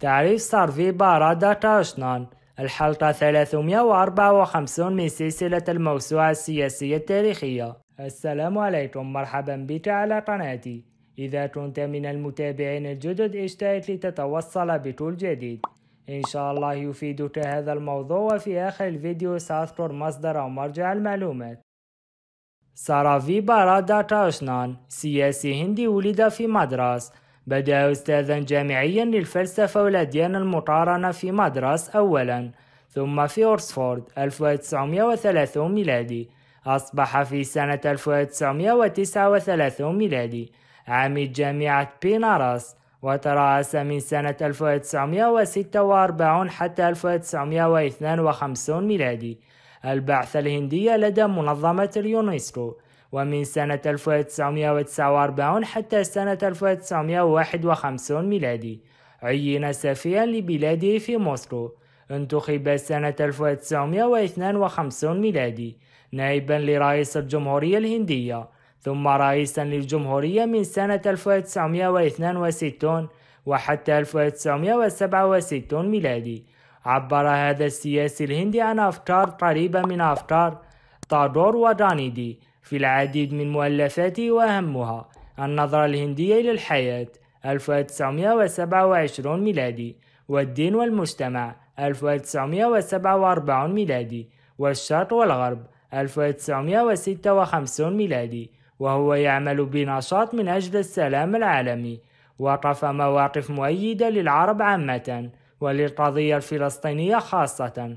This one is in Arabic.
تعريف صرفي بارادة تاشنان الحلقة 354 من سلسلة الموسوعة السياسية التاريخية السلام عليكم مرحبا بك على قناتي إذا كنت من المتابعين الجدد اجتهد لتتوصل بكل جديد إن شاء الله يفيدك هذا الموضوع وفي آخر الفيديو سأذكر مصدر أو مرجع المعلومات سارافي بارادا تاشنان سياسي هندي ولد في مدراس بدا أستاذا جامعيا للفلسفة والأديان المقارنة في مدرس أولا ثم في أورسفورد 1930 ميلادي أصبح في سنة 1939 ميلادي عميد جامعة بيناراس وترأس من سنة 1946 حتى 1952 ميلادي البعثة الهندية لدى منظمة اليونسكو ومن سنة 1949 حتى سنة 1951 ميلادي عين سفيا لبلاده في موسكو انتخب سنة 1952 ميلادي نائبا لرئيس الجمهورية الهندية ثم رئيسا للجمهورية من سنة 1962 وحتى 1967 ميلادي عبر هذا السياسي الهندي عن أفكار قريبة من أفكار تادور ودانيدي في العديد من مؤلفاته وأهمها النظرة الهندية إلى الحياة 1927 ميلادي والدين والمجتمع 1947 ميلادي والشرق والغرب 1956 ميلادي وهو يعمل بنشاط من أجل السلام العالمي وقف مواقف مؤيدة للعرب عامة وللقضية الفلسطينية خاصة